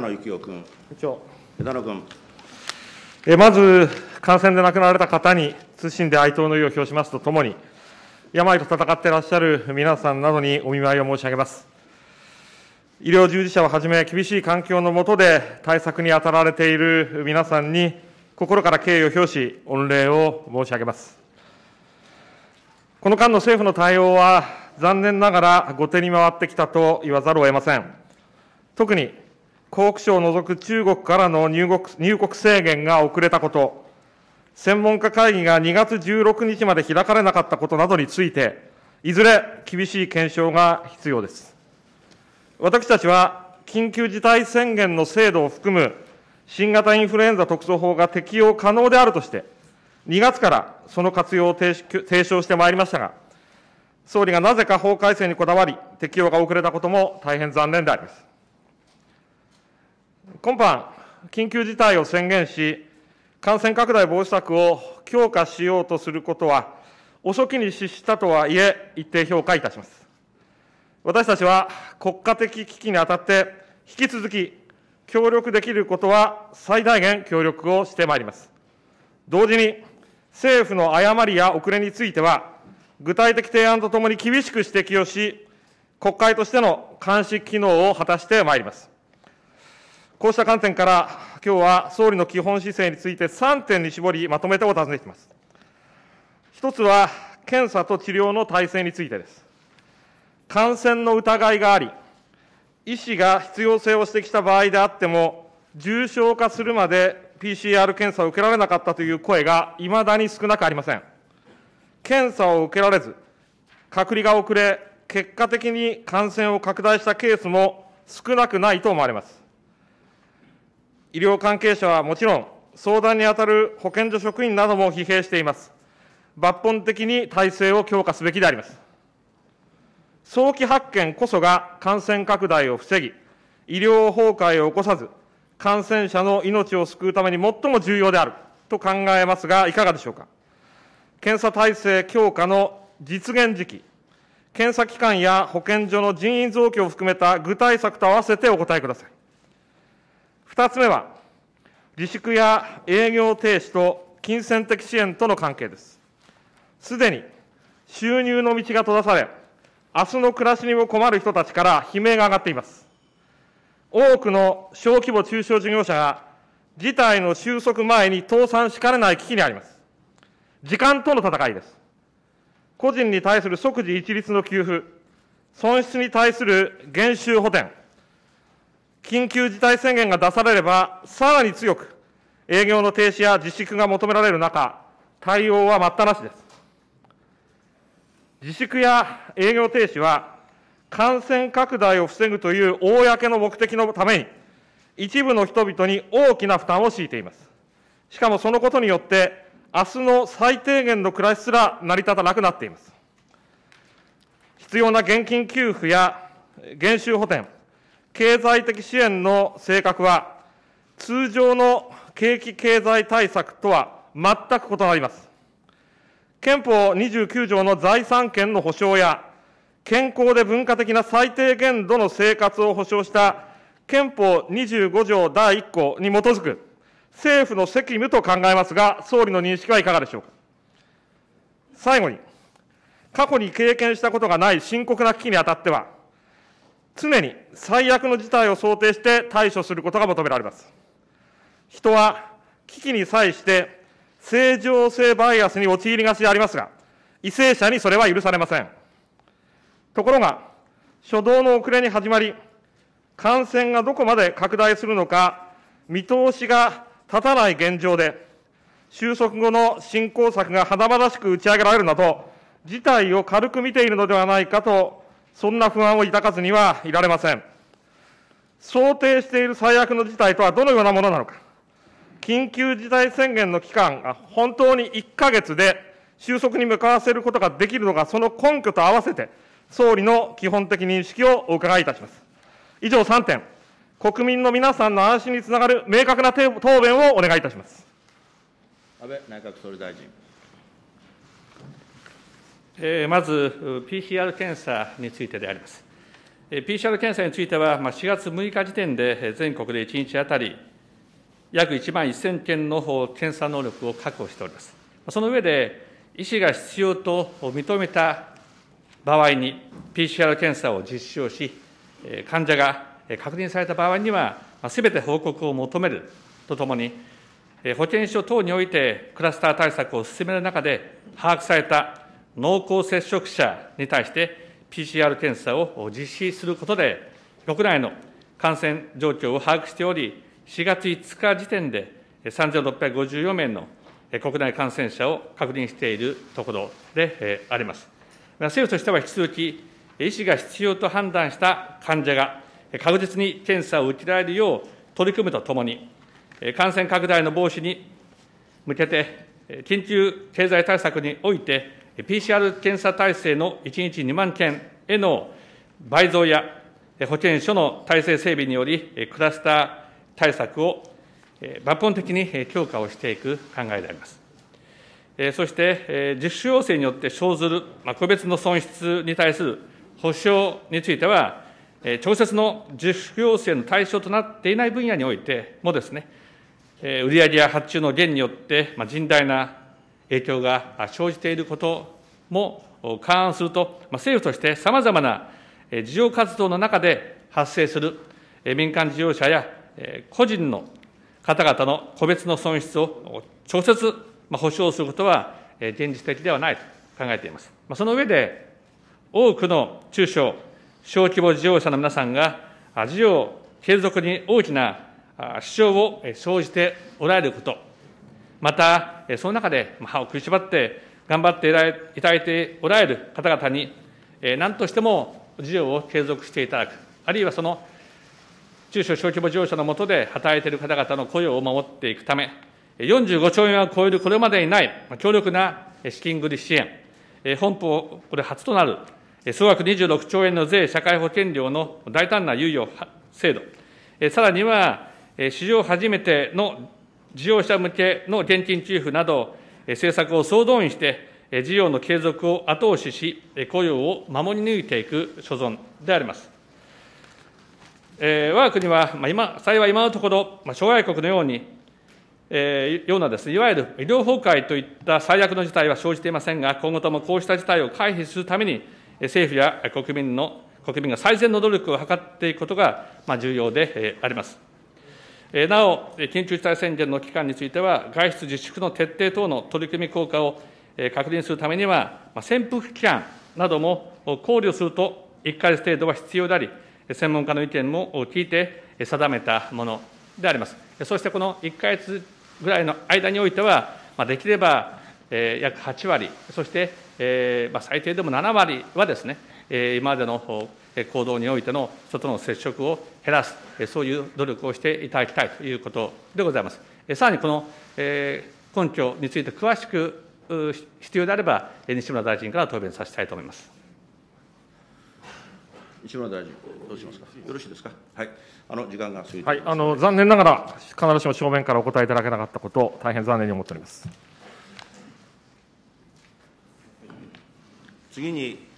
野幸雄君。長。枝野君。えまず、感染で亡くなられた方に、通信で哀悼の意を表しますとともに、病と闘ってらっしゃる皆さんなどにお見舞いを申し上げます。医療従事者をはじめ、厳しい環境の下で対策に当たられている皆さんに、心から敬意を表し、御礼を申し上げます。この間の政府の対応は、残念ながら後手に回ってきたと言わざるを得ません。特に湖北省を除く中国からの入国入国制限が遅れたこと、専門家会議が2月16日まで開かれなかったことなどについて、いずれ厳しい検証が必要です。私たちは、緊急事態宣言の制度を含む新型インフルエンザ特措法が適用可能であるとして、2月からその活用を提唱してまいりましたが、総理がなぜか法改正にこだわり、適用が遅れたことも大変残念であります。今般、緊急事態を宣言し、感染拡大防止策を強化しようとすることは、遅きに失したとはいえ、一定評価いたします。私たちは国家的危機にあたって、引き続き協力できることは最大限協力をしてまいります。同時に、政府の誤りや遅れについては、具体的提案とともに厳しく指摘をし、国会としての監視機能を果たしてまいります。こうした観点から、今日は総理の基本姿勢について3点に絞り、まとめてお尋ねします。一つは、検査と治療の体制についてです。感染の疑いがあり、医師が必要性を指摘した場合であっても、重症化するまで PCR 検査を受けられなかったという声がいまだに少なくありません。検査を受けられず、隔離が遅れ、結果的に感染を拡大したケースも少なくないと思われます。医療関係者はもちろん、相談に当たる保健所職員なども疲弊しています。抜本的に体制を強化すべきであります。早期発見こそが感染拡大を防ぎ、医療崩壊を起こさず、感染者の命を救うために最も重要であると考えますが、いかがでしょうか。検査体制強化の実現時期、検査機関や保健所の人員増強を含めた具体策と合わせてお答えください。2つ目は、自粛や営業停止と金銭的支援との関係です。すでに収入の道が閉ざされ、明日の暮らしにも困る人たちから悲鳴が上がっています。多くの小規模中小事業者が事態の収束前に倒産しかねない危機にあります。時間との戦いです。個人に対する即時一律の給付、損失に対する減収補填、緊急事態宣言が出されれば、さらに強く、営業の停止や自粛が求められる中、対応は待ったなしです。自粛や営業停止は、感染拡大を防ぐという公の目的のために、一部の人々に大きな負担を強いています。しかもそのことによって、明日の最低限の暮らしすら成り立たなくなっています。必要な現金給付や減収補填、経済的支援の性格は、通常の景気経済対策とは全く異なります。憲法29条の財産権の保障や、健康で文化的な最低限度の生活を保障した憲法25条第1項に基づく政府の責務と考えますが、総理の認識はいかがでしょうか。最後に、過去に経験したことがない深刻な危機にあたっては、常に最悪の事態を想定して対処することが求められます。人は危機に際して正常性バイアスに陥りがちでありますが、為政者にそれは許されません。ところが、初動の遅れに始まり、感染がどこまで拡大するのか、見通しが立たない現状で、収束後の振興策が華々しく打ち上げられるなど、事態を軽く見ているのではないかとそんな不安を抱かずにはいられません。想定している最悪の事態とはどのようなものなのか。緊急事態宣言の期間が本当に1ヶ月で収束に向かわせることができるのか、その根拠と合わせて、総理の基本的認識をお伺いいたします。以上3点、国民の皆さんの安心につながる明確な答弁をお願いいたします。安倍内閣総理大臣。まず、PCR 検査についてであります。PCR 検査については、4月6日時点で全国で1日当たり約1万1000件の検査能力を確保しております。その上で、医師が必要と認めた場合に、PCR 検査を実施をし、患者が確認された場合には、すべて報告を求めるとともに、保健所等においてクラスター対策を進める中で、把握された濃厚接触者に対して PCR 検査を実施することで、国内の感染状況を把握しており、4月5日時点で3654名の国内感染者を確認しているところであります。政府としては引き続き、医師が必要と判断した患者が確実に検査を受けられるよう取り組むとともに、感染拡大の防止に向けて、緊急経済対策において、ＰＣＲ 検査体制の1日2万件への倍増や、保健所の体制整備により、クラスター対策を抜本的に強化をしていく考えであります。そして、実習要請によって生ずる個別の損失に対する補償については、直接の自粛要請の対象となっていない分野においてもですね、売上や発注の減によって甚大な影響が生じていることも勘案すると、政府としてさまざまな事業活動の中で発生する民間事業者や個人の方々の個別の損失を直接保障することは現実的ではないと考えています。その上で、多くの中小、小規模事業者の皆さんが、事業継続に大きな支障を生じておられること、また、その中で歯を食いしばって頑張っていただいておられる方々に、何としても事業を継続していただく、あるいはその中小小規模事業者の下で働いている方々の雇用を守っていくため、45兆円を超えるこれまでにない強力な資金繰り支援、本邦、これ初となる総額26兆円の税・社会保険料の大胆な猶予制度、さらには史上初めての事業者向けの現金給付など、政策を総動員して、事業の継続を後押しし、雇用を守り抜いていく所存であります。え我が国は、まあ、今幸い今のところ、まあ、諸外国のように、えー、ようなです、ね、いわゆる医療崩壊といった最悪の事態は生じていませんが、今後ともこうした事態を回避するために、政府や国民の国民が最善の努力を図っていくことが、まあ、重要であります。なお、緊急事態宣言の期間については、外出自粛の徹底等の取り組み効果を確認するためには、潜伏期間なども考慮すると、1か月程度は必要であり、専門家の意見も聞いて定めたものであります。そしてこの1か月ぐらいの間においては、できれば約8割、そして最低でも7割はですね、今までの行動においての人との接触を減らす、そういう努力をしていただきたいということでございます。さらにこの根拠について詳しく必要であれば、西村大臣から答弁させたいと思います。西村大臣、どうしますか、よろしいですか、はい、あの時間が過ぎはい、あの残念ながら、必ずしも正面からお答えいただけなかったこと、大変残念に思っております次に、